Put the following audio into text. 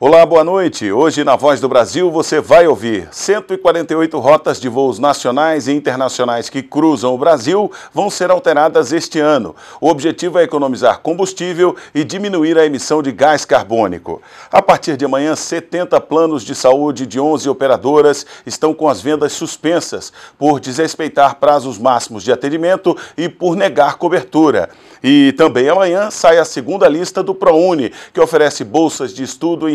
Olá, boa noite. Hoje na Voz do Brasil você vai ouvir 148 rotas de voos nacionais e internacionais que cruzam o Brasil vão ser alteradas este ano. O objetivo é economizar combustível e diminuir a emissão de gás carbônico. A partir de amanhã, 70 planos de saúde de 11 operadoras estão com as vendas suspensas por desrespeitar prazos máximos de atendimento e por negar cobertura. E também amanhã sai a segunda lista do ProUni, que oferece bolsas de estudo em